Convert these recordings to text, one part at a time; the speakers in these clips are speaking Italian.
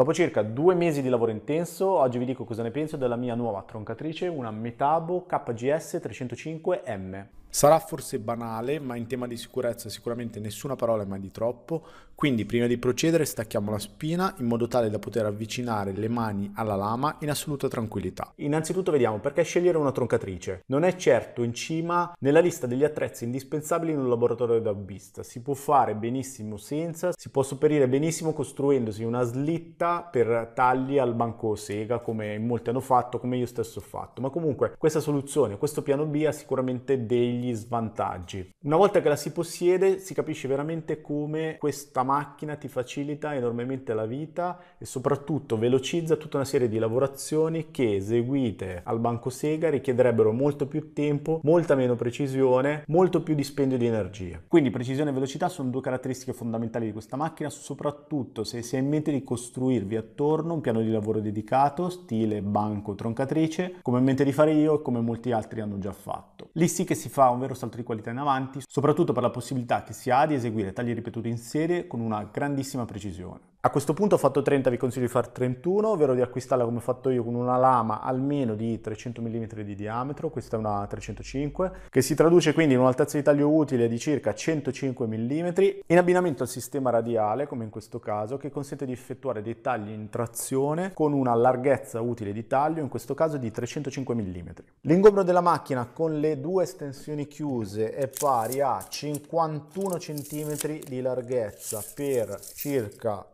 Dopo circa due mesi di lavoro intenso, oggi vi dico cosa ne penso della mia nuova troncatrice, una Metabo KGS 305M. Sarà forse banale, ma in tema di sicurezza sicuramente nessuna parola è mai di troppo, quindi prima di procedere stacchiamo la spina in modo tale da poter avvicinare le mani alla lama in assoluta tranquillità. Innanzitutto vediamo perché scegliere una troncatrice. Non è certo in cima nella lista degli attrezzi indispensabili in un laboratorio da vista. Si può fare benissimo senza, si può sopperire benissimo costruendosi una slitta per tagli al banco sega come molti hanno fatto, come io stesso ho fatto. Ma comunque questa soluzione, questo piano B ha sicuramente dei degli svantaggi. Una volta che la si possiede si capisce veramente come questa macchina ti facilita enormemente la vita e soprattutto velocizza tutta una serie di lavorazioni che eseguite al banco sega richiederebbero molto più tempo, molta meno precisione, molto più dispendio di energia. Quindi precisione e velocità sono due caratteristiche fondamentali di questa macchina, soprattutto se si è in mente di costruirvi attorno un piano di lavoro dedicato, stile banco troncatrice, come in mente di fare io e come molti altri hanno già fatto. Lì sì che si fa un vero salto di qualità in avanti, soprattutto per la possibilità che si ha di eseguire tagli ripetuti in serie con una grandissima precisione. A questo punto ho fatto 30, vi consiglio di fare 31, ovvero di acquistarla come ho fatto io con una lama almeno di 300 mm di diametro, questa è una 305, che si traduce quindi in un'altezza di taglio utile di circa 105 mm, in abbinamento al sistema radiale, come in questo caso, che consente di effettuare dei tagli in trazione con una larghezza utile di taglio, in questo caso di 305 mm. L'ingombro della macchina con le due estensioni chiuse è pari a 51 cm di larghezza per circa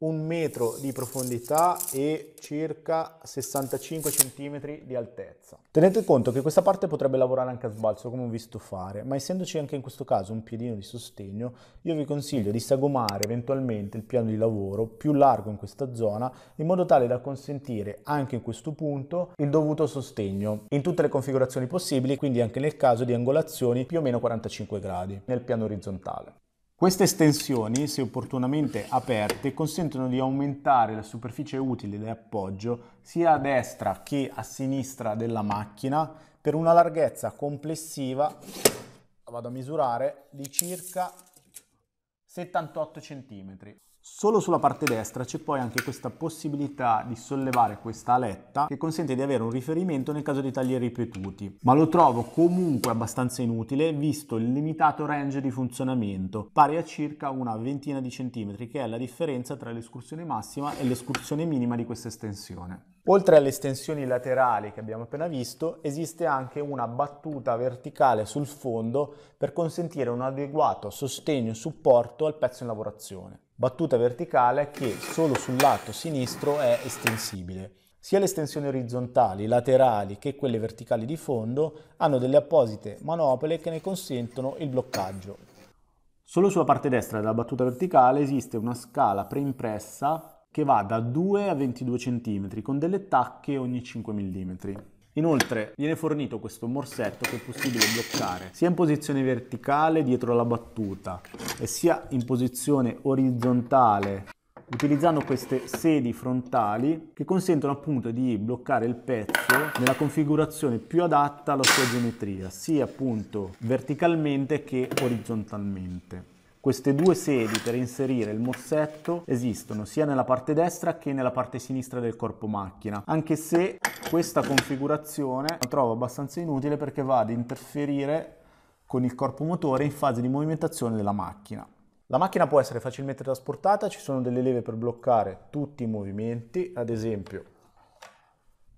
un metro di profondità e circa 65 centimetri di altezza. Tenete conto che questa parte potrebbe lavorare anche a sbalzo come ho visto fare, ma essendoci anche in questo caso un piedino di sostegno, io vi consiglio di sagomare eventualmente il piano di lavoro più largo in questa zona in modo tale da consentire anche in questo punto il dovuto sostegno in tutte le configurazioni possibili, quindi anche nel caso di angolazioni più o meno 45 gradi nel piano orizzontale. Queste estensioni, se opportunamente aperte, consentono di aumentare la superficie utile di appoggio sia a destra che a sinistra della macchina per una larghezza complessiva, la vado a misurare, di circa 78 cm. Solo sulla parte destra c'è poi anche questa possibilità di sollevare questa aletta che consente di avere un riferimento nel caso di tagli ripetuti, ma lo trovo comunque abbastanza inutile visto il limitato range di funzionamento, pari a circa una ventina di centimetri, che è la differenza tra l'escursione massima e l'escursione minima di questa estensione. Oltre alle estensioni laterali che abbiamo appena visto, esiste anche una battuta verticale sul fondo per consentire un adeguato sostegno e supporto al pezzo in lavorazione. Battuta verticale che solo sul lato sinistro è estensibile. Sia le estensioni orizzontali, laterali che quelle verticali di fondo hanno delle apposite manopole che ne consentono il bloccaggio. Solo sulla parte destra della battuta verticale esiste una scala preimpressa che va da 2 a 22 cm con delle tacche ogni 5 mm. Inoltre viene fornito questo morsetto che è possibile bloccare sia in posizione verticale dietro la battuta e sia in posizione orizzontale utilizzando queste sedi frontali che consentono appunto di bloccare il pezzo nella configurazione più adatta alla sua geometria sia appunto verticalmente che orizzontalmente. Queste due sedi per inserire il mossetto esistono sia nella parte destra che nella parte sinistra del corpo macchina, anche se questa configurazione la trovo abbastanza inutile perché va ad interferire con il corpo motore in fase di movimentazione della macchina. La macchina può essere facilmente trasportata, ci sono delle leve per bloccare tutti i movimenti, ad esempio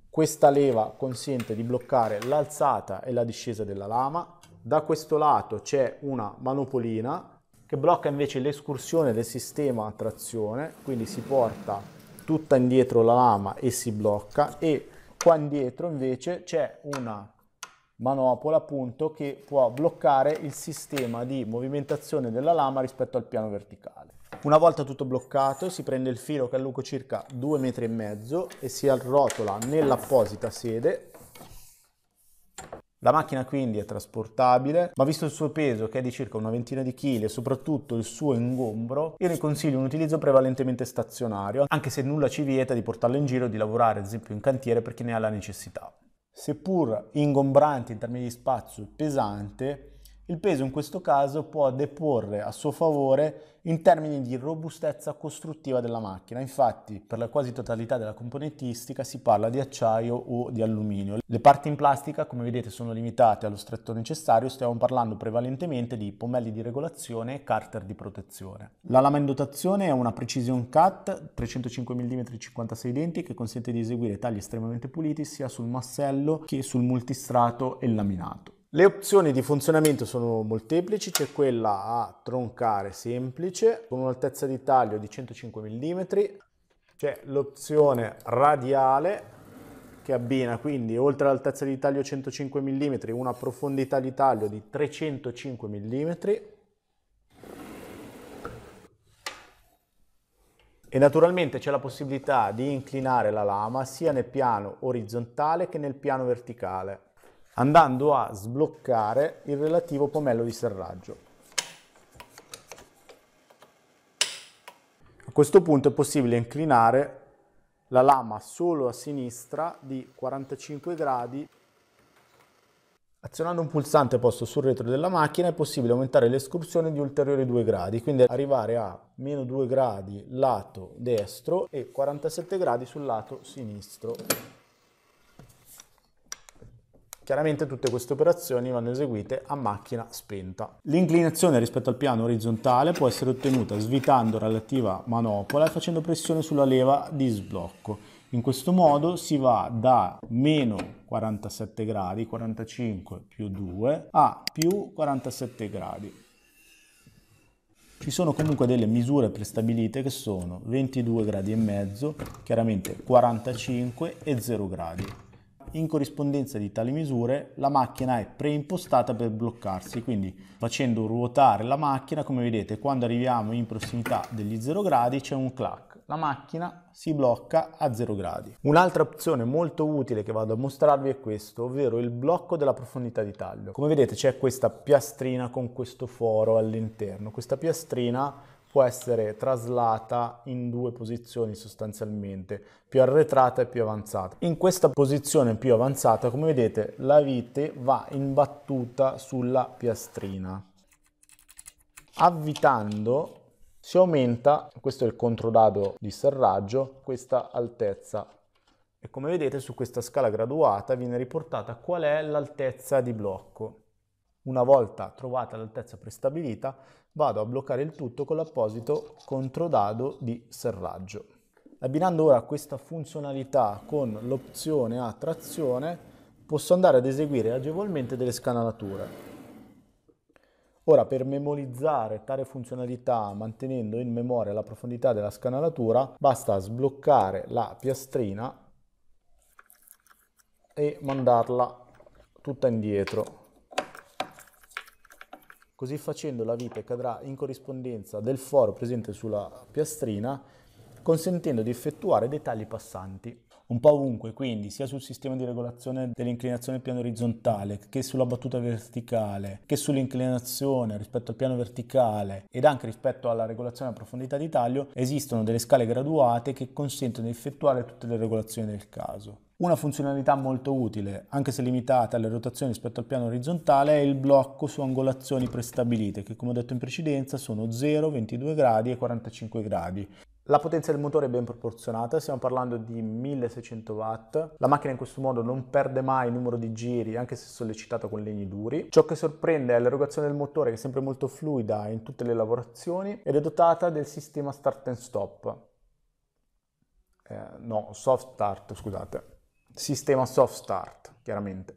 questa leva consente di bloccare l'alzata e la discesa della lama, da questo lato c'è una manopolina che blocca invece l'escursione del sistema a trazione, quindi si porta tutta indietro la lama e si blocca e qua indietro invece c'è una manopola appunto che può bloccare il sistema di movimentazione della lama rispetto al piano verticale. Una volta tutto bloccato si prende il filo che è lungo circa 2,5 metri e mezzo e si arrotola nell'apposita sede la macchina quindi è trasportabile, ma visto il suo peso che è di circa una ventina di chili e soprattutto il suo ingombro, io ne consiglio un utilizzo prevalentemente stazionario, anche se nulla ci vieta di portarlo in giro o di lavorare ad esempio in cantiere per chi ne ha la necessità. Seppur ingombrante in termini di spazio e pesante, il peso in questo caso può deporre a suo favore in termini di robustezza costruttiva della macchina. Infatti, per la quasi totalità della componentistica si parla di acciaio o di alluminio. Le parti in plastica, come vedete, sono limitate allo stretto necessario, stiamo parlando prevalentemente di pomelli di regolazione e carter di protezione. La lama in dotazione è una Precision Cut 305 mm 56 denti che consente di eseguire tagli estremamente puliti sia sul massello che sul multistrato e laminato. Le opzioni di funzionamento sono molteplici, c'è quella a troncare semplice con un'altezza di taglio di 105 mm, c'è l'opzione radiale che abbina quindi oltre all'altezza di taglio 105 mm una profondità di taglio di 305 mm e naturalmente c'è la possibilità di inclinare la lama sia nel piano orizzontale che nel piano verticale andando a sbloccare il relativo pomello di serraggio. A questo punto è possibile inclinare la lama solo a sinistra di 45 gradi. Azionando un pulsante posto sul retro della macchina è possibile aumentare l'escursione di ulteriori 2 gradi, quindi arrivare a meno 2 gradi lato destro e 47 gradi sul lato sinistro. Chiaramente tutte queste operazioni vanno eseguite a macchina spenta. L'inclinazione rispetto al piano orizzontale può essere ottenuta svitando relativa manopola e facendo pressione sulla leva di sblocco. In questo modo si va da meno 47 gradi, 45 più 2, a più 47 gradi. Ci sono comunque delle misure prestabilite che sono 22 gradi e mezzo, chiaramente 45 e 0 gradi in corrispondenza di tali misure la macchina è preimpostata per bloccarsi, quindi facendo ruotare la macchina, come vedete, quando arriviamo in prossimità degli 0 gradi c'è un clac La macchina si blocca a 0 gradi. Un'altra opzione molto utile che vado a mostrarvi è questo, ovvero il blocco della profondità di taglio. Come vedete c'è questa piastrina con questo foro all'interno. Questa piastrina può essere traslata in due posizioni sostanzialmente, più arretrata e più avanzata. In questa posizione più avanzata, come vedete, la vite va imbattuta sulla piastrina. Avvitando si aumenta, questo è il controdado di serraggio, questa altezza. E come vedete su questa scala graduata viene riportata qual è l'altezza di blocco. Una volta trovata l'altezza prestabilita, vado a bloccare il tutto con l'apposito controdado di serraggio. Abbinando ora questa funzionalità con l'opzione a trazione, posso andare ad eseguire agevolmente delle scanalature. Ora, per memorizzare tale funzionalità mantenendo in memoria la profondità della scanalatura, basta sbloccare la piastrina e mandarla tutta indietro Così facendo la vite cadrà in corrispondenza del foro presente sulla piastrina, consentendo di effettuare dei tagli passanti un po' ovunque, quindi sia sul sistema di regolazione dell'inclinazione piano orizzontale, che sulla battuta verticale, che sull'inclinazione rispetto al piano verticale ed anche rispetto alla regolazione a profondità di taglio, esistono delle scale graduate che consentono di effettuare tutte le regolazioni del caso. Una funzionalità molto utile, anche se limitata alle rotazioni rispetto al piano orizzontale, è il blocco su angolazioni prestabilite, che come ho detto in precedenza sono 0, 22 gradi e 45 gradi. La potenza del motore è ben proporzionata, stiamo parlando di 1600 watt. La macchina in questo modo non perde mai numero di giri, anche se sollecitata con legni duri. Ciò che sorprende è l'erogazione del motore, che è sempre molto fluida in tutte le lavorazioni, ed è dotata del sistema start and stop. Eh, no, soft start, scusate. Sistema soft start, chiaramente.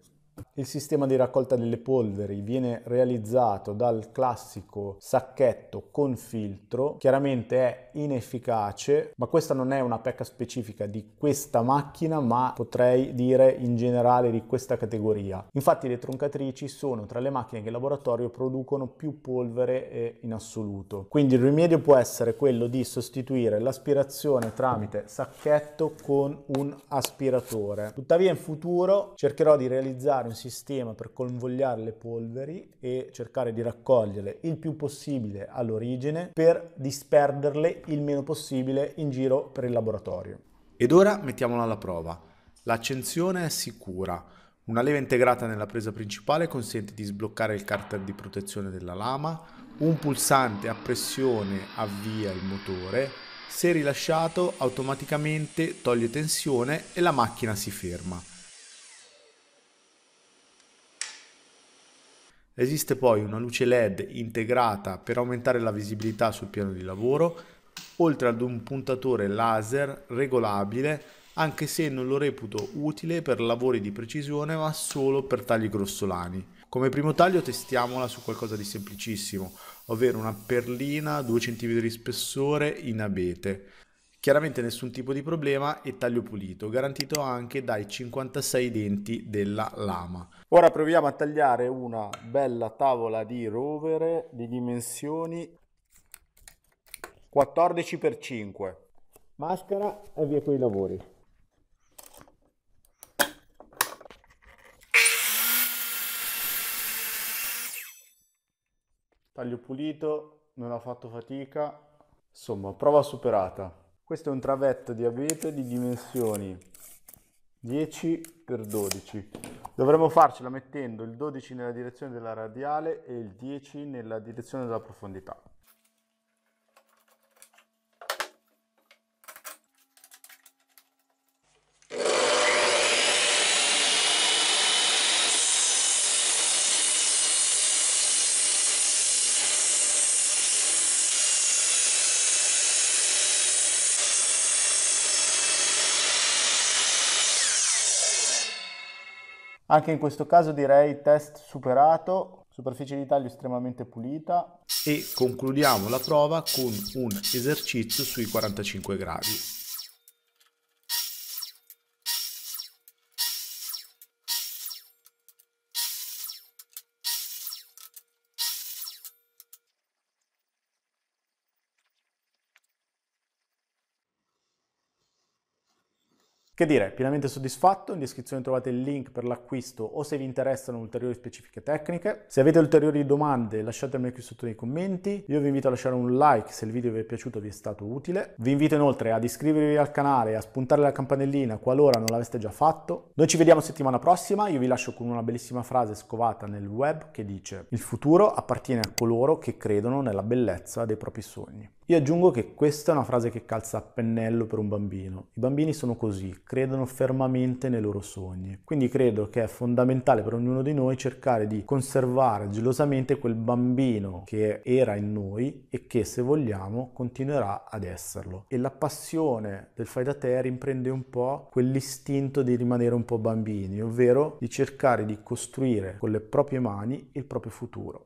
Il sistema di raccolta delle polveri viene realizzato dal classico sacchetto con filtro, chiaramente è inefficace, ma questa non è una pecca specifica di questa macchina, ma potrei dire in generale di questa categoria. Infatti le troncatrici sono tra le macchine che in laboratorio producono più polvere in assoluto. Quindi il rimedio può essere quello di sostituire l'aspirazione tramite sacchetto con un aspiratore. Tuttavia in futuro cercherò di realizzare creare un sistema per convogliare le polveri e cercare di raccoglierle il più possibile all'origine per disperderle il meno possibile in giro per il laboratorio. Ed ora mettiamola alla prova. L'accensione è sicura. Una leva integrata nella presa principale consente di sbloccare il carter di protezione della lama, un pulsante a pressione avvia il motore, se rilasciato automaticamente toglie tensione e la macchina si ferma. Esiste poi una luce LED integrata per aumentare la visibilità sul piano di lavoro, oltre ad un puntatore laser regolabile, anche se non lo reputo utile per lavori di precisione ma solo per tagli grossolani. Come primo taglio testiamola su qualcosa di semplicissimo, ovvero una perlina 2 cm di spessore in abete. Chiaramente nessun tipo di problema e taglio pulito, garantito anche dai 56 denti della lama. Ora proviamo a tagliare una bella tavola di rovere di dimensioni 14x5. Maschera e via con i lavori. taglio pulito, non ha fatto fatica, insomma prova superata. Questo è un travetto di abete di dimensioni 10x12. Dovremmo farcela mettendo il 12 nella direzione della radiale e il 10 nella direzione della profondità. Anche in questo caso direi test superato, superficie di taglio estremamente pulita. E concludiamo la prova con un esercizio sui 45 gradi. Che dire, pienamente soddisfatto, in descrizione trovate il link per l'acquisto o se vi interessano ulteriori specifiche tecniche. Se avete ulteriori domande lasciatemi qui sotto nei commenti, io vi invito a lasciare un like se il video vi è piaciuto e vi è stato utile. Vi invito inoltre ad iscrivervi al canale e a spuntare la campanellina qualora non l'aveste già fatto. Noi ci vediamo settimana prossima, io vi lascio con una bellissima frase scovata nel web che dice il futuro appartiene a coloro che credono nella bellezza dei propri sogni. Io aggiungo che questa è una frase che calza a pennello per un bambino. I bambini sono così, credono fermamente nei loro sogni. Quindi credo che è fondamentale per ognuno di noi cercare di conservare gelosamente quel bambino che era in noi e che, se vogliamo, continuerà ad esserlo. E la passione del fai da te rimprende un po' quell'istinto di rimanere un po' bambini, ovvero di cercare di costruire con le proprie mani il proprio futuro.